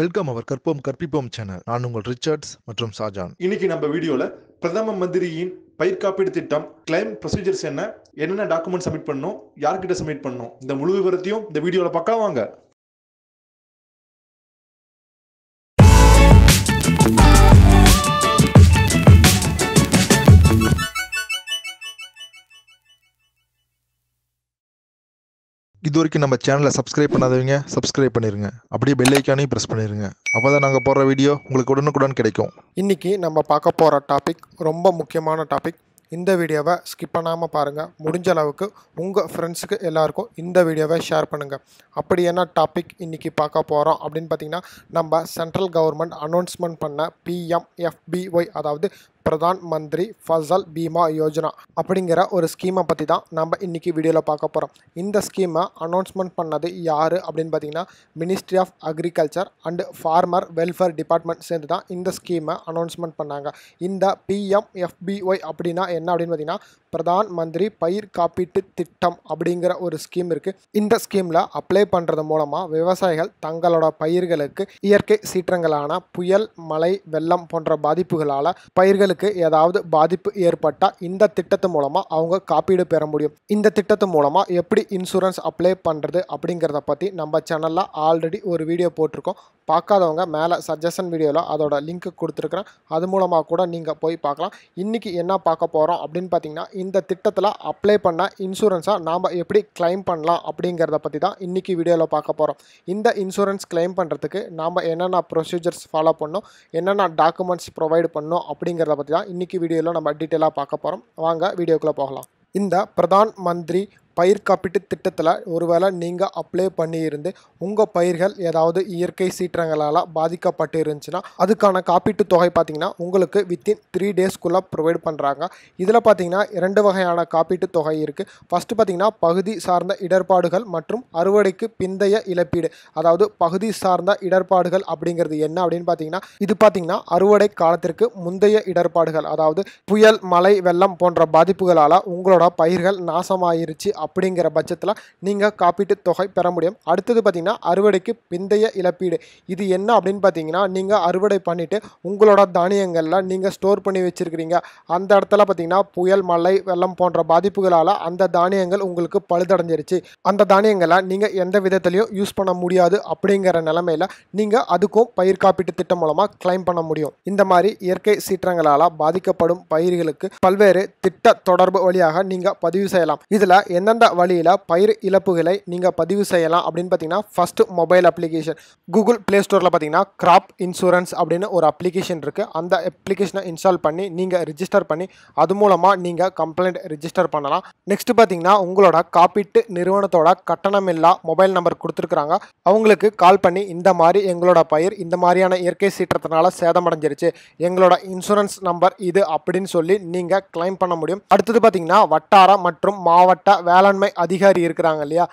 welcome அவர் கற்போம் கற்பிப்போம் channel நான் உங்கள் ரிச்சர்ட்ஸ் மற்றும் சாஜான் இன்னைக்கு நம்ம வீடியோல பிரதம மந்திரியின் பயிர் காப்பீடு திட்டம் கிளைம் ப்ரொசீஜர்ஸ் என்ன என்னென்ன டாக்குமெண்ட் சப்மிட் பண்ணும் யார்கிட்ட சப்மிட் பண்ணும் இந்த முழு விவரத்தையும் இந்த வீடியோல பார்க்கலாம் வாங்க இது வரைக்கும் நம்ம சேனலை சப்ஸ்கிரைப் பண்ணாதவங்க சப்ஸ்கிரைப் பண்ணிடுங்க அப்படியே பெல் ஐக்கானையும் ப்ரெஸ் பண்ணிடுங்க அப்போ தான் நாங்கள் போடுற வீடியோ உங்களுக்கு உடனுக்குடன் கிடைக்கும் இன்றைக்கி நம்ம பார்க்க போகிற டாபிக் ரொம்ப முக்கியமான டாபிக் இந்த வீடியோவை ஸ்கிப் பண்ணாமல் பாருங்கள் முடிஞ்ச அளவுக்கு உங்கள் ஃப்ரெண்ட்ஸுக்கு எல்லாருக்கும் இந்த வீடியோவை ஷேர் பண்ணுங்கள் அப்படி என்ன டாபிக் இன்றைக்கி பார்க்க போகிறோம் அப்படின்னு பார்த்திங்கன்னா நம்ம சென்ட்ரல் கவர்மெண்ட் அனௌன்ஸ்மெண்ட் பண்ண பிஎம்எஃபிஒய் அதாவது பிரதான் மந்திரி ஃபசல் பீமா யோஜனா அப்படிங்கிற ஒரு ஸ்கீமை பற்றி தான் நம்ம இன்றைக்கி வீடியோவில் பார்க்க போகிறோம் இந்த ஸ்கீமை அனௌன்ஸ்மெண்ட் பண்ணது யார் அப்படின்னு பார்த்தீங்கன்னா ministry of agriculture and farmer welfare department சேர்ந்து தான் இந்த ஸ்கீமை அனௌன்ஸ்மெண்ட் பண்ணாங்க இந்த பிஎம்எஃபிஒய் அப்படின்னா என்ன அப்படின்னு பார்த்தீங்கன்னா பிரதான் மந்திரி பயிர் காப்பீட்டு திட்டம் அப்படிங்கிற ஒரு ஸ்கீம் இருக்குது இந்த ஸ்கீமில் அப்ளை பண்ணுறது மூலமாக விவசாயிகள் தங்களோட பயிர்களுக்கு இயற்கை சீற்றங்களான புயல் மழை வெள்ளம் போன்ற பாதிப்புகளால் பயிர்கள் மக்களுக்கு ஏதாவது பாதிப்பு ஏற்பட்டால் இந்த திட்டத்து மூலமாக அவங்க காப்பீடு பெற முடியும் இந்த திட்டத்து மூலமாக எப்படி இன்சூரன்ஸ் அப்ளை பண்ணுறது அப்படிங்கிறத பற்றி நம்ம சேனலில் ஆல்ரெடி ஒரு வீடியோ போட்டிருக்கோம் பார்க்காதவங்க மேலே சஜஷன் வீடியோவில் அதோட லிங்க் கொடுத்துருக்குறேன் அது மூலமாக கூட நீங்கள் போய் பார்க்கலாம் இன்றைக்கி என்ன பார்க்க போகிறோம் அப்படின்னு பார்த்தீங்கன்னா இந்த திட்டத்தில் அப்ளை பண்ண இன்சூரன்ஸை நாம் எப்படி கிளைம் பண்ணலாம் அப்படிங்கிறத பற்றி தான் இன்றைக்கி வீடியோவில் பார்க்க போகிறோம் இந்த இன்சூரன்ஸ் கிளைம் பண்ணுறதுக்கு நாம் என்னென்ன ப்ரொசீஜர்ஸ் ஃபாலோ பண்ணணும் என்னென்ன டாக்குமெண்ட்ஸ் ப்ரொவைட் பண்ணணும் அப்படிங்கிறத பற்றி தான் இன்றைக்கி வீடியோவில் நம்ம டீட்டெயிலாக பார்க்க போகிறோம் வாங்க வீடியோக்குள்ளே போகலாம் இந்த பிரதான் மந்திரி பயிர் காப்பீட்டு திட்டத்தில் ஒருவேளை நீங்கள் அப்ளை பண்ணியிருந்து உங்கள் பயிர்கள் ஏதாவது இயற்கை சீற்றங்களால் பாதிக்கப்பட்டு இருந்துச்சுன்னா அதுக்கான காப்பீட்டு தொகை பார்த்திங்கன்னா உங்களுக்கு வித்தின் த்ரீ டேஸ்க்குள்ளே ப்ரொவைட் பண்ணுறாங்க இதில் பார்த்திங்கன்னா இரண்டு வகையான காப்பீட்டு தொகை இருக்குது ஃபஸ்ட்டு பார்த்திங்கன்னா பகுதி சார்ந்த இடர்பாடுகள் மற்றும் அறுவடைக்கு பிந்தைய இழப்பீடு அதாவது பகுதி சார்ந்த இடர்பாடுகள் அப்படிங்கிறது என்ன அப்படின்னு பார்த்திங்கன்னா இது பார்த்திங்கன்னா அறுவடை காலத்திற்கு முந்தைய இடர்பாடுகள் அதாவது புயல் மழை வெள்ளம் போன்ற பாதிப்புகளால் உங்களோட பயிர்கள் நாசமாயிருச்சு அப்படிங்கிற பட்சத்தில் நீங்கள் காப்பீட்டு தொகை பெற முடியும் அடுத்தது பார்த்திங்கன்னா அறுவடைக்கு பிந்தைய இழப்பீடு இது என்ன அப்படின்னு பார்த்தீங்கன்னா நீங்கள் அறுவடை பண்ணிவிட்டு உங்களோட தானியங்களில் நீங்கள் ஸ்டோர் பண்ணி வச்சுருக்கிறீங்க அந்த இடத்துல பார்த்திங்கன்னா புயல் மழை வெள்ளம் போன்ற பாதிப்புகளால் அந்த தானியங்கள் உங்களுக்கு பழுதடைஞ்சிருச்சு அந்த தானியங்களை நீங்கள் எந்த விதத்துலையும் யூஸ் பண்ண முடியாது அப்படிங்கிற நிலமையில் நீங்கள் அதுக்கும் பயிர் காப்பீட்டு திட்டம் மூலமாக கிளைம் பண்ண முடியும் இந்த மாதிரி இயற்கை சீற்றங்களால் பாதிக்கப்படும் பயிர்களுக்கு பல்வேறு திட்ட தொடர்பு வழியாக நீங்கள் பதிவு செய்யலாம் இதில் என்ன சிறந்த வழியில் பயிர் இழப்புகளை நீங்கள் பதிவு செய்யலாம் அப்படின்னு பார்த்தீங்கன்னா first mobile application Google play ஸ்டோரில் பார்த்தீங்கன்னா கிராப் இன்சூரன்ஸ் அப்படின்னு ஒரு அப்ளிகேஷன் இருக்குது அந்த அப்ளிகேஷனை இன்ஸ்டால் பண்ணி நீங்கள் ரிஜிஸ்டர் பண்ணி அது மூலமாக நீங்கள் கம்ப்ளைண்ட் ரிஜிஸ்டர் பண்ணலாம் நெக்ஸ்ட் பார்த்தீங்கன்னா உங்களோட காப்பீட்டு நிறுவனத்தோட கட்டணமில்லா மொபைல் நம்பர் கொடுத்துருக்குறாங்க அவங்களுக்கு கால் பண்ணி இந்த மாதிரி எங்களோட பயிர் இந்த மாதிரியான இயற்கை சீற்றத்தினால சேதமடைஞ்சிருச்சு எங்களோட இன்சூரன்ஸ் நம்பர் இது அப்படின்னு சொல்லி நீங்கள் கிளைம் பண்ண முடியும் அடுத்தது பார்த்தீங்கன்னா வட்டார மற்றும் மாவட்ட வேலை வேளாண்மை அதிகாரி இருக்கிறாங்க இல்லையா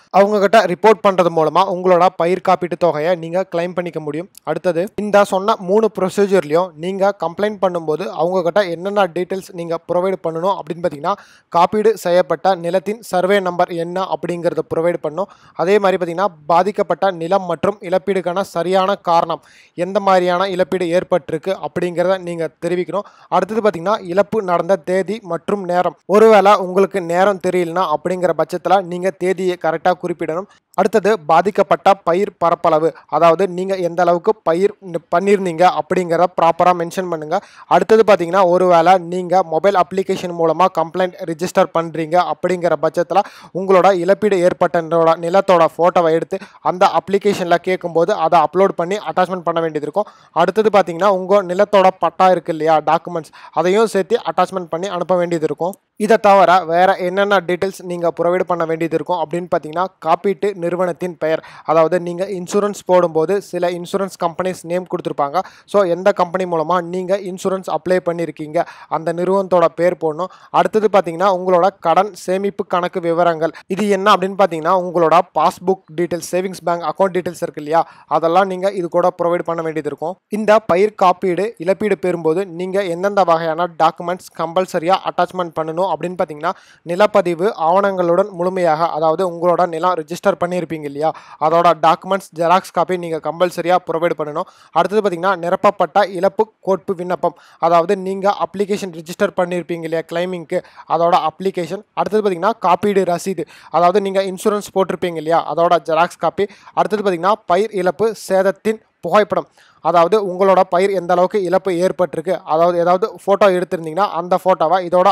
கிட்ட ரிப்போர்ட் பண்ணுறது மூலமாக உங்களோட பயிர் காப்பீட்டு தொகையை நீங்கள் கிளைம் பண்ணிக்க முடியும் அடுத்தது இந்த சொன்ன மூணு ப்ரொசீஜர்லையும் நீங்கள் கம்ப்ளைண்ட் பண்ணும்போது அவங்கக்கிட்ட என்னென்ன டீட்டெயில்ஸ் நீங்கள் ப்ரொவைட் பண்ணணும் அப்படின்னு பார்த்தீங்கன்னா காப்பீடு செய்யப்பட்ட நிலத்தின் சர்வே நம்பர் என்ன அப்படிங்கிறத ப்ரொவைட் பண்ணும் அதே மாதிரி பார்த்தீங்கன்னா பாதிக்கப்பட்ட நிலம் மற்றும் இழப்பீடுக்கான சரியான காரணம் எந்த மாதிரியான இழப்பீடு ஏற்பட்டிருக்கு அப்படிங்கிறத நீங்கள் தெரிவிக்கணும் அடுத்தது பார்த்தீங்கன்னா இழப்பு நடந்த தேதி மற்றும் நேரம் ஒருவேளை உங்களுக்கு நேரம் தெரியலனா அப்படிங்கிற பட்சத்தில் நீங்கள் தேதியை கரெக்டாக குறிப்பிடணும் அடுத்தது பாதிக்கப்பட்ட பயிர் பரப்பளவு அதாவது நீங்கள் எந்த அளவுக்கு பயிர் பண்ணியிருந்தீங்க அப்படிங்கிற ப்ராப்பராக மென்ஷன் பண்ணுங்கள் அடுத்தது பார்த்தீங்கன்னா ஒருவேளை நீங்கள் மொபைல் அப்ளிகேஷன் மூலமாக கம்ப்ளைண்ட் ரிஜிஸ்டர் பண்ணுறீங்க அப்படிங்கிற பட்சத்தில் உங்களோட இழப்பீடு ஏற்பட்டோட நிலத்தோட ஃபோட்டோவை எடுத்து அந்த அப்ளிகேஷனில் கேட்கும்போது அதை அப்லோட் பண்ணி அட்டாச்மெண்ட் பண்ண வேண்டியது இருக்கும் அடுத்தது பார்த்தீங்கன்னா உங்கள் நிலத்தோட பட்டா இருக்குது இல்லையா டாக்குமெண்ட்ஸ் அதையும் சேர்த்து அட்டாச்மெண்ட் பண்ணி அனுப்ப வேண்டியது இருக்கும் இதை தவிர வேறு என்னென்ன டீட்டெயில்ஸ் நீங்கள் ப்ரொவைட் பண்ண வேண்டியது இருக்கும் அப்படின்னு பார்த்தீங்கன்னா காப்பீட்டு நிறுவனத்தின் பெயர் அதாவது நீங்கள் இன்சூரன்ஸ் போடும்போது சில இன்சூரன்ஸ் கம்பெனிஸ் நேம் கொடுத்துருப்பாங்க ஸோ எந்த கம்பெனி மூலமாக நீங்கள் இன்சூரன்ஸ் அப்ளை பண்ணியிருக்கீங்க அந்த நிறுவனத்தோட பேர் போடணும் அடுத்தது பார்த்தீங்கன்னா உங்களோட கடன் சேமிப்பு கணக்கு விவரங்கள் இது என்ன அப்படின்னு பார்த்தீங்கன்னா உங்களோட passbook details savings bank account details இருக்கு இல்லையா அதெல்லாம் நீங்கள் இது கூட ப்ரொவைட் பண்ண வேண்டியது இருக்கும் இந்த பயிர் காப்பீடு இழப்பீடு பெறும்போது நீங்கள் எந்தெந்த வகையான டாக்குமெண்ட்ஸ் கம்பல்சரியாக அட்டாச்மெண்ட் பண்ணணும் அப்படின்னு பார்த்தீங்கன்னா நிலப்பதிவு ஆவணங்களுடன் முழுமையாக அதாவது உங்களோட நிலம் ரிஜிஸ்டர் பண்ணி பண்ணியிருப்பீங்க இல்லையா அதோட டாக்குமெண்ட்ஸ் ஜெராக்ஸ் காப்பி நீங்கள் கம்பல்சரியாக ப்ரொவைட் பண்ணணும் அடுத்தது பார்த்திங்கன்னா நிரப்பப்பட்ட இழப்பு கோட்பு விண்ணப்பம் அதாவது நீங்கள் அப்ளிகேஷன் ரிஜிஸ்டர் பண்ணியிருப்பீங்க இல்லையா கிளைமிங்க்கு அதோட அப்ளிகேஷன் அடுத்தது பார்த்திங்கன்னா காப்பீடு ரசீது அதாவது நீங்கள் இன்சூரன்ஸ் போட்டிருப்பீங்க இல்லையா அதோட ஜெராக்ஸ் காப்பி அடுத்தது பார்த்திங்கன்னா பயிர் இழப்பு சேதத்தின் புகைப்படம் அதாவது உங்களோட பயிர் எந்த அளவுக்கு இழப்பு ஏற்பட்டிருக்கு அதாவது ஏதாவது ஃபோட்டோ எடுத்திருந்தீங்கன்னா அந்த ஃபோட்டோவை இதோட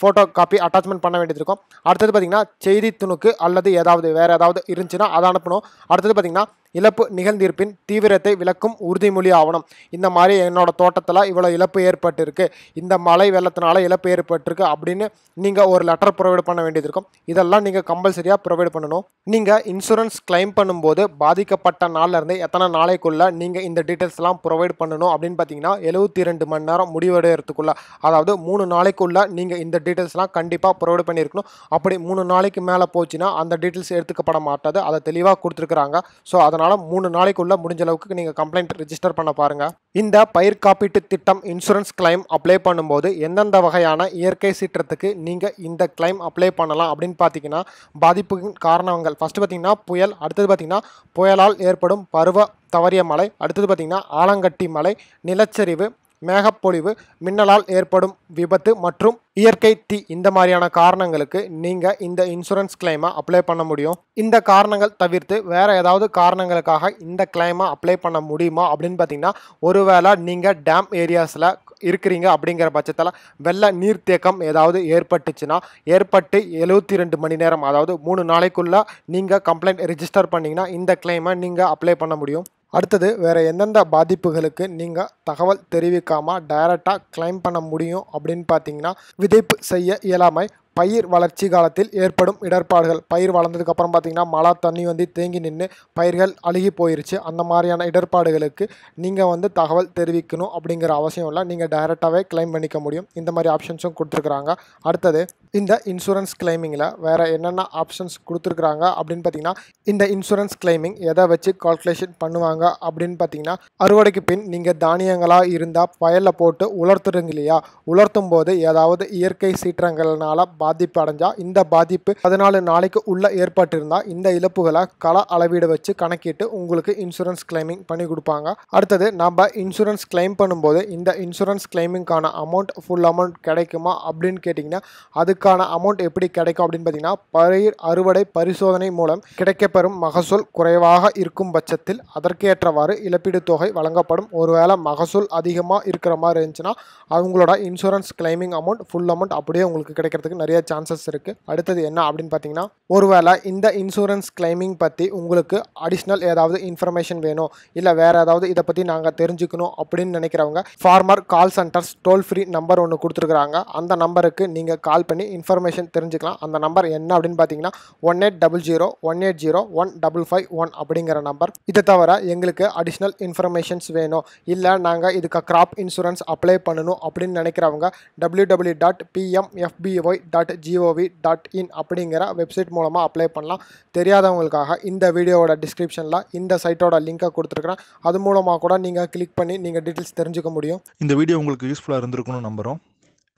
ஃபோட்டோ காப்பி அட்டாச்மெண்ட் பண்ண வேண்டியது இருக்கும் அடுத்தது பார்த்திங்கன்னா செய்தி துணுக்கு அல்லது ஏதாவது வேறு ஏதாவது இருந்துச்சுன்னா அதை அனுப்பணும் அடுத்தது பார்த்திங்கன்னா இழப்பு நிகழ்ந்திருப்பின் தீவிரத்தை விளக்கும் உறுதிமொழி ஆகணும் இந்த மாதிரி என்னோடய தோட்டத்தில் இவ்வளோ இழப்பு ஏற்பட்டிருக்கு இந்த மழை வெள்ளத்தினால இழப்பு ஏற்பட்டிருக்கு அப்படின்னு நீங்கள் ஒரு லெட்டர் ப்ரொவைட் பண்ண வேண்டியது இருக்கும் இதெல்லாம் நீங்கள் கம்பல்சரியாக ப்ரொவைட் பண்ணணும் நீங்கள் இன்சூரன்ஸ் கிளைம் பண்ணும்போது பாதிக்கப்பட்ட நாளிலேருந்து எத்தனை நாளைக்குள்ளே நீங்கள் இந்த டீட்டெயில் டீட்டெயில்ஸ்லாம் ப்ரொவைட் பண்ணணும் அப்படின்னு பார்த்தீங்கன்னா எழுபத்தி ரெண்டு மணி நேரம் முடிவடைகிறதுக்குள்ளே அதாவது மூணு நாளைக்குள்ளே நீங்கள் இந்த டீட்டெயில்ஸ்லாம் கண்டிப்பாக ப்ரொவைட் பண்ணியிருக்கணும் அப்படி மூணு நாளைக்கு மேலே போச்சுன்னா அந்த டீட்டெயில்ஸ் எடுத்துக்கப்பட மாட்டாது அதை தெளிவாக கொடுத்துருக்குறாங்க ஸோ அதனால் மூணு நாளைக்குள்ளே முடிஞ்ச அளவுக்கு நீங்கள் கம்ப்ளைண்ட் ரிஜிஸ்டர் பண்ண பாருங்கள் இந்த பயிர் காப்பீட்டு திட்டம் இன்சூரன்ஸ் கிளைம் அப்ளை பண்ணும்போது எந்தெந்த வகையான இயற்கை சீற்றத்துக்கு நீங்கள் இந்த கிளைம் அப்ளை பண்ணலாம் அப்படின்னு பார்த்தீங்கன்னா பாதிப்புக்கு காரணங்கள் ஃபஸ்ட்டு பார்த்தீங்கன்னா புயல் அடுத்தது பார்த்தீங்கன்னா புயலால் ஏற்படும் பருவ தவறிய மழை அடுத்தது பார்த்திங்கன்னா ஆலங்கட்டி மலை நிலச்சரிவு மேகப்பொழிவு மின்னலால் ஏற்படும் விபத்து மற்றும் இயற்கை தீ இந்த மாதிரியான காரணங்களுக்கு நீங்கள் இந்த இன்சூரன்ஸ் கிளைமை அப்ளை பண்ண முடியும் இந்த காரணங்கள் தவிர்த்து வேறு ஏதாவது காரணங்களுக்காக இந்த கிளைமை அப்ளை பண்ண முடியுமா அப்படின்னு பார்த்தீங்கன்னா ஒருவேளை நீங்கள் டேம் ஏரியாஸில் இருக்கிறீங்க அப்படிங்கிற பட்சத்தில் வெள்ள நீர்த்தேக்கம் ஏதாவது ஏற்பட்டுச்சுன்னா ஏற்பட்டு எழுபத்தி ரெண்டு மணி நேரம் அதாவது மூணு நாளைக்குள்ளே நீங்கள் கம்ப்ளைண்ட் ரிஜிஸ்டர் பண்ணிங்கன்னா இந்த கிளைமை நீங்கள் அப்ளை பண்ண முடியும் அடுத்தது வேறு எந்தெந்த பாதிப்புகளுக்கு நீங்கள் தகவல் தெரிவிக்காமல் டைரெக்டாக கிளைம் பண்ண முடியும் அப்படின்னு பார்த்தீங்கன்னா விதைப்பு செய்ய இயலாமை பயிர் வளர்ச்சி காலத்தில் ஏற்படும் இடர்பாடுகள் பயிர் வளர்ந்ததுக்கு அப்புறம் பார்த்திங்கன்னா மழை தண்ணி வந்து தேங்கி நின்று பயிர்கள் அழுகி போயிருச்சு அந்த மாதிரியான இடர்பாடுகளுக்கு நீங்கள் வந்து தகவல் தெரிவிக்கணும் அப்படிங்கிற அவசியம் இல்லை நீங்கள் டைரெக்டாகவே கிளைம் பண்ணிக்க முடியும் இந்த மாதிரி ஆப்ஷன்ஸும் கொடுத்துருக்குறாங்க அடுத்தது இந்த இன்சூரன்ஸ் கிளைமிங்கில் வேறு என்னென்ன ஆப்ஷன்ஸ் கொடுத்துருக்குறாங்க அப்படின்னு பார்த்தீங்கன்னா இந்த இன்சூரன்ஸ் கிளைமிங் எதை வச்சு கால்குலேஷன் பண்ணுவாங்க அப்படின்னு பார்த்தீங்கன்னா அறுவடைக்கு பின் நீங்கள் தானியங்களாக இருந்தால் வயலில் போட்டு உலர்த்துடுங்க இல்லையா உலர்த்தும் போது ஏதாவது இயற்கை சீற்றங்கள்னால பாதிப்பு அடைஞ்சால் இந்த பாதிப்பு பதினாலு நாளைக்கு உள்ளே ஏற்பட்டிருந்தால் இந்த இழப்புகளை கள அளவீடு வச்சு கணக்கிட்டு உங்களுக்கு இன்சூரன்ஸ் கிளைமிங் பண்ணி கொடுப்பாங்க அடுத்தது நம்ம இன்சூரன்ஸ் கிளைம் பண்ணும்போது இந்த இன்சூரன்ஸ் கிளைமிங்கான அமௌண்ட் ஃபுல் அமௌண்ட் கிடைக்குமா அப்படின்னு கேட்டிங்கன்னா அதுக்கான அமௌண்ட் எப்படி கிடைக்கும் அப்படின்னு பார்த்தீங்கன்னா பயிர் அறுவடை பரிசோதனை மூலம் கிடைக்கப்பெறும் மகசூல் குறைவாக இருக்கும் பட்சத்தில் அதற்கேற்றவாறு இழப்பீடு தொகை வழங்கப்படும் ஒருவேளை மகசூல் அதிகமாக இருக்கிற மாதிரி இருந்துச்சுன்னா அவங்களோட insurance claiming amount full amount அப்படியே உங்களுக்கு கிடைக்கிறதுக்கு நிறைய நிறைய சான்சஸ் இருக்குது அடுத்தது என்ன அப்படின்னு பார்த்தீங்கன்னா ஒருவேளை இந்த இன்சூரன்ஸ் கிளைமிங் பற்றி உங்களுக்கு அடிஷ்னல் ஏதாவது இன்ஃபர்மேஷன் வேணும் இல்லை வேறு ஏதாவது இதை பற்றி நாங்கள் தெரிஞ்சுக்கணும் அப்படின்னு நினைக்கிறவங்க farmer call centers toll free number ஒன்று கொடுத்துருக்குறாங்க அந்த நம்பருக்கு நீங்கள் கால் பண்ணி இன்ஃபர்மேஷன் தெரிஞ்சுக்கலாம் அந்த நம்பர் என்ன அப்படின்னு பார்த்தீங்கன்னா one eight double zero one eight zero one double five one அப்படிங்கிற நம்பர் இதை தவிர எங்களுக்கு அடிஷ்னல் இன்ஃபர்மேஷன்ஸ் வேணும் இல்லை நாங்கள் இதுக்கு கிராப் இன்சூரன்ஸ் அப்ளை பண்ணணும் அப்படின்னு நினைக்கிறவங்க W W dot PMFBY dot dot gov dot in அப்படிங்கிற வெப்சைட் மூலமாக அப்ளை பண்ணலாம் தெரியாதவங்களுக்காக இந்த வீடியோவோட டிஸ்கிரிப்ஷனில் இந்த சைட்டோட லிங்கை கொடுத்துருக்குறேன் அது மூலமாக கூட நீங்கள் கிளிக் பண்ணி நீங்கள் டீட்டெயில்ஸ் தெரிஞ்சுக்க முடியும் இந்த வீடியோ உங்களுக்கு யூஸ்ஃபுல்லாக இருந்திருக்கும்னு நம்புகிறோம்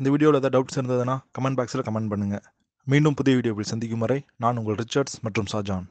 இந்த வீடியோவில் ஏதாவது டவுட்ஸ் இருந்ததுன்னா கமெண்ட் பாக்ஸில் கமெண்ட் பண்ணுங்கள் மீண்டும் புதிய வீடியோவில் சந்திக்கும் வரை நான் உங்கள் ரிச்சர்ட்ஸ் மற்றும் ஷாஜான்